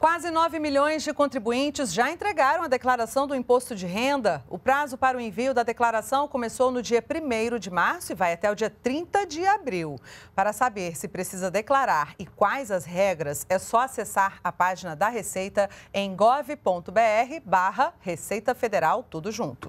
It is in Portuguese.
Quase 9 milhões de contribuintes já entregaram a declaração do imposto de renda. O prazo para o envio da declaração começou no dia 1 de março e vai até o dia 30 de abril. Para saber se precisa declarar e quais as regras, é só acessar a página da Receita em gov.br barra Receita Federal, tudo junto.